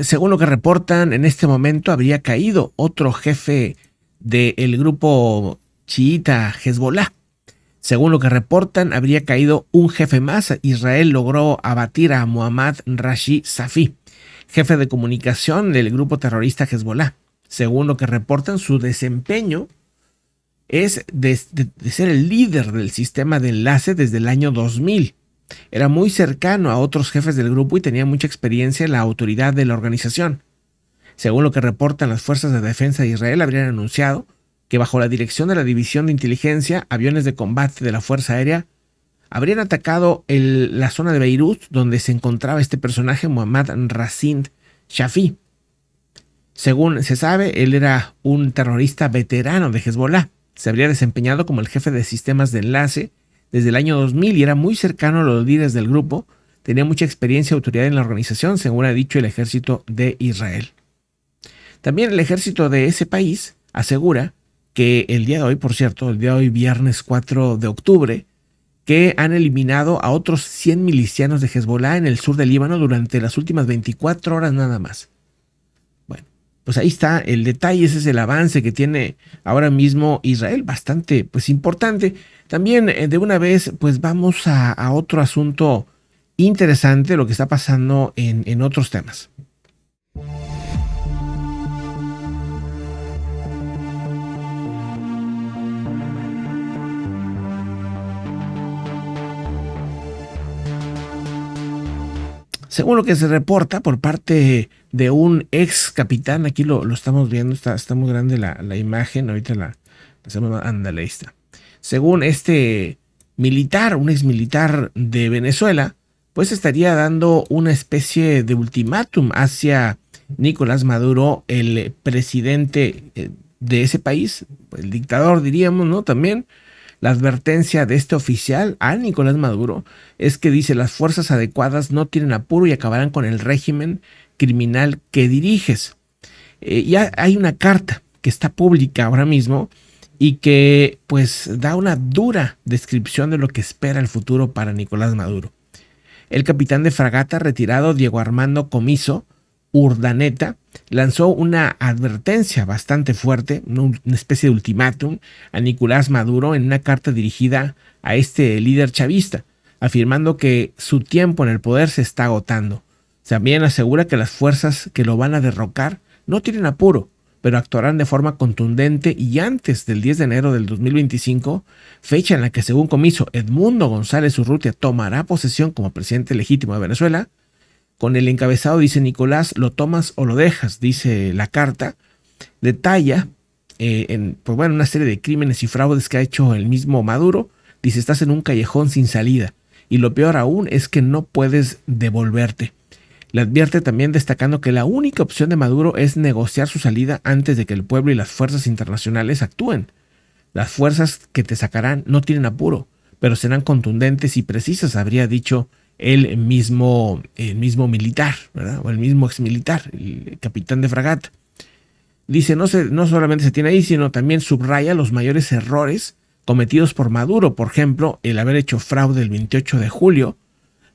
según lo que reportan, en este momento habría caído otro jefe del grupo chiita Hezbollah. Según lo que reportan, habría caído un jefe más. Israel logró abatir a Muhammad Rashid Safi, jefe de comunicación del grupo terrorista Hezbollah. Según lo que reportan, su desempeño es de ser el líder del sistema de enlace desde el año 2000 era muy cercano a otros jefes del grupo y tenía mucha experiencia en la autoridad de la organización. Según lo que reportan las fuerzas de defensa de Israel, habrían anunciado que bajo la dirección de la División de Inteligencia, aviones de combate de la Fuerza Aérea habrían atacado la zona de Beirut donde se encontraba este personaje, Muhammad Rasind Shafi. Según se sabe, él era un terrorista veterano de Hezbollah. Se habría desempeñado como el jefe de sistemas de enlace desde el año 2000 y era muy cercano a los líderes del grupo. Tenía mucha experiencia y autoridad en la organización, según ha dicho el ejército de Israel. También el ejército de ese país asegura que el día de hoy, por cierto, el día de hoy, viernes 4 de octubre, que han eliminado a otros 100 milicianos de Hezbollah en el sur del Líbano durante las últimas 24 horas nada más pues ahí está el detalle, ese es el avance que tiene ahora mismo Israel, bastante pues importante. También eh, de una vez pues vamos a, otro asunto interesante, lo que está pasando en, en otros temas. Según lo que se reporta por parte de un ex capitán, aquí lo, estamos viendo, está, muy grande la, imagen, ahorita la hacemos más Según este militar, un ex militar de Venezuela, pues estaría dando una especie de ultimátum hacia Nicolás Maduro, el presidente eh, de ese país, el dictador diríamos, ¿no? También, la advertencia de este oficial a Nicolás Maduro es que dice las fuerzas adecuadas no tienen apuro y acabarán con el régimen criminal que diriges. Eh, ya hay una carta que está pública ahora mismo y que pues da una dura descripción de lo que espera el futuro para Nicolás Maduro. El capitán de fragata retirado Diego Armando Comiso Urdaneta lanzó una advertencia bastante fuerte, una especie de ultimátum, a Nicolás Maduro en una carta dirigida a este líder chavista, afirmando que su tiempo en el poder se está agotando. También asegura que las fuerzas que lo van a derrocar no tienen apuro, pero actuarán de forma contundente y antes del 10 de enero del 2025, fecha en la que según comiso Edmundo González Urrutia tomará posesión como presidente legítimo de Venezuela, con el encabezado dice Nicolás, lo tomas o lo dejas, dice la carta. Detalla, eh, en, pues bueno, una serie de crímenes y fraudes que ha hecho el mismo Maduro. Dice, estás en un callejón sin salida. Y lo peor aún es que no puedes devolverte. Le advierte también destacando que la única opción de Maduro es negociar su salida antes de que el pueblo y las fuerzas internacionales actúen. Las fuerzas que te sacarán no tienen apuro, pero serán contundentes y precisas, habría dicho el mismo, el mismo militar, ¿verdad? O el mismo exmilitar, el capitán de fragata. Dice, no, no solamente se tiene ahí, sino también subraya los mayores errores cometidos por Maduro, por ejemplo, el haber hecho fraude el 28 de julio.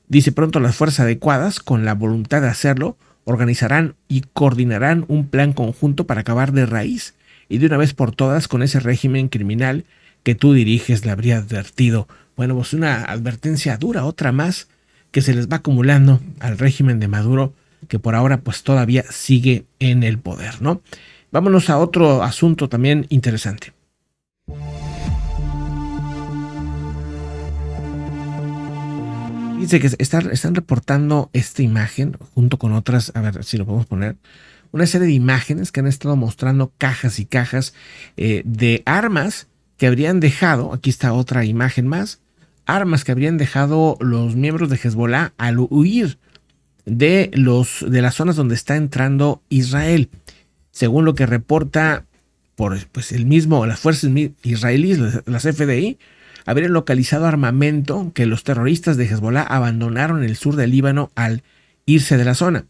Dice pronto las fuerzas adecuadas, con la voluntad de hacerlo, organizarán y coordinarán un plan conjunto para acabar de raíz y de una vez por todas con ese régimen criminal que tú diriges, le habría advertido. Bueno, pues una advertencia dura, otra más, que se les va acumulando al régimen de Maduro, que por ahora pues todavía sigue en el poder, ¿no? Vámonos a otro asunto también interesante. Dice que están reportando esta imagen junto con otras, a ver si lo podemos poner, una serie de imágenes que han estado mostrando cajas y cajas eh, de armas que habrían dejado, aquí está otra imagen más, armas que habrían dejado los miembros de Hezbollah al huir de, los, de las zonas donde está entrando Israel. Según lo que reporta por pues, el mismo, las fuerzas israelíes, las FDI, habrían localizado armamento que los terroristas de Hezbollah abandonaron en el sur del Líbano al irse de la zona.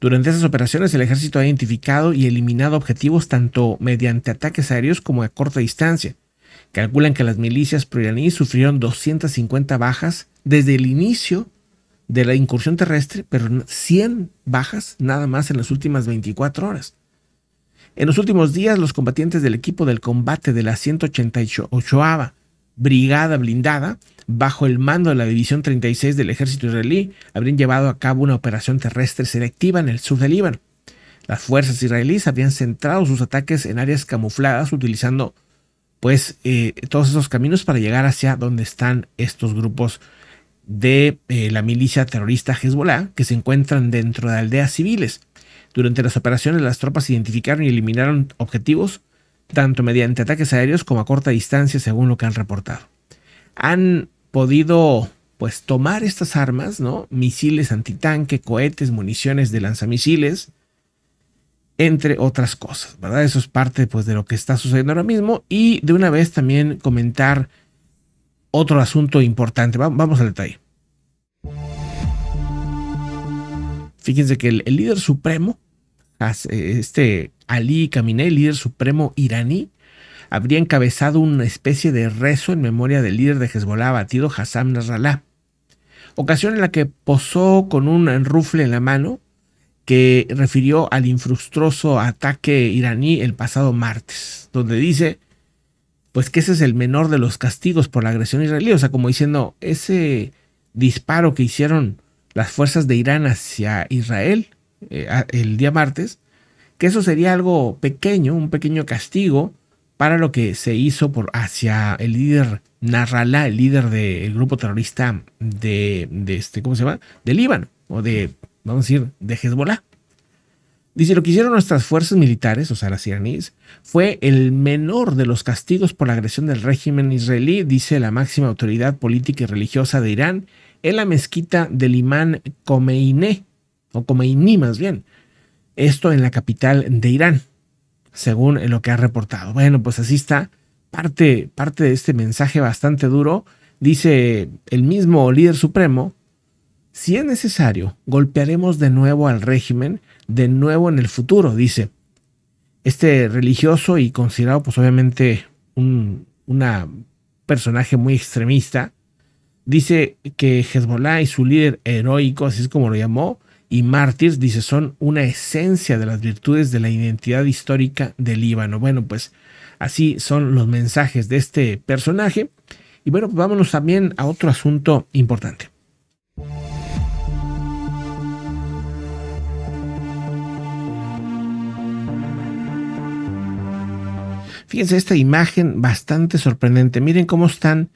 Durante esas operaciones el ejército ha identificado y eliminado objetivos tanto mediante ataques aéreos como a corta distancia. Calculan que las milicias proiraníes sufrieron 250 bajas desde el inicio de la incursión terrestre, pero 100 bajas nada más en las últimas 24 horas. En los últimos días, los combatientes del equipo del combate de la 188 Brigada Blindada, bajo el mando de la División 36 del ejército israelí, habrían llevado a cabo una operación terrestre selectiva en el sur del Líbano. Las fuerzas israelíes habían centrado sus ataques en áreas camufladas utilizando pues eh, todos esos caminos para llegar hacia donde están estos grupos de eh, la milicia terrorista Hezbollah que se encuentran dentro de aldeas civiles. Durante las operaciones las tropas identificaron y eliminaron objetivos tanto mediante ataques aéreos como a corta distancia según lo que han reportado. Han podido pues tomar estas armas, ¿no? Misiles antitanque, cohetes, municiones de lanzamisiles, entre otras cosas, ¿verdad? Eso es parte pues, de lo que está sucediendo ahora mismo y de una vez también comentar otro asunto importante. Vamos al detalle. Fíjense que el, líder supremo, eh, este Ali Khamenei, líder supremo iraní, habría encabezado una especie de rezo en memoria del líder de Hezbollah batido Hassan Nasrallah. Ocasión en la que posó con un rufle en la mano que refirió al infrustroso ataque iraní el pasado martes, donde dice pues que ese es el menor de los castigos por la agresión israelí, o sea, como diciendo, ese disparo que hicieron las fuerzas de Irán hacia Israel eh, el día martes, que eso sería algo pequeño, un pequeño castigo para lo que se hizo por, hacia el líder Narralá, el líder del grupo terrorista de, este, ¿cómo se llama? De Líbano, o de vamos a decir, de Hezbollah. Dice, lo que hicieron nuestras fuerzas militares, o sea, las iraníes, fue el menor de los castigos por la agresión del régimen israelí, dice la máxima autoridad política y religiosa de Irán, en la mezquita del imán Khomeini, o Khomeini más bien, esto en la capital de Irán, según lo que ha reportado. Bueno, pues así está parte, parte de este mensaje bastante duro. Dice el mismo líder supremo si es necesario, golpearemos de nuevo al régimen, de nuevo en el futuro, dice. Este religioso y considerado pues obviamente un una personaje muy extremista, dice que Hezbollah y su líder heroico, así es como lo llamó, y mártir, dice, son una esencia de las virtudes de la identidad histórica del Líbano. Bueno, pues así son los mensajes de este personaje. Y bueno, pues vámonos también a otro asunto importante. Fíjense esta imagen bastante sorprendente. Miren cómo están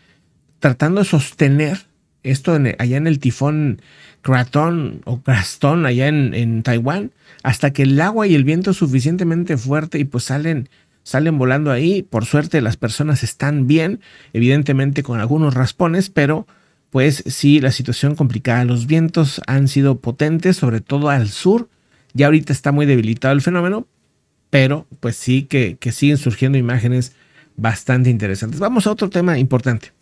tratando de sostener esto allá en el tifón Kraton o Crastón, allá en, Taiwán, hasta que el agua y el viento suficientemente fuerte y pues salen, salen volando ahí. Por suerte las personas están bien, evidentemente con algunos raspones, pero pues sí, la situación complicada. Los vientos han sido potentes, sobre todo al sur. Ya ahorita está muy debilitado el fenómeno, pero pues sí que, siguen surgiendo imágenes bastante interesantes. Vamos a otro tema importante.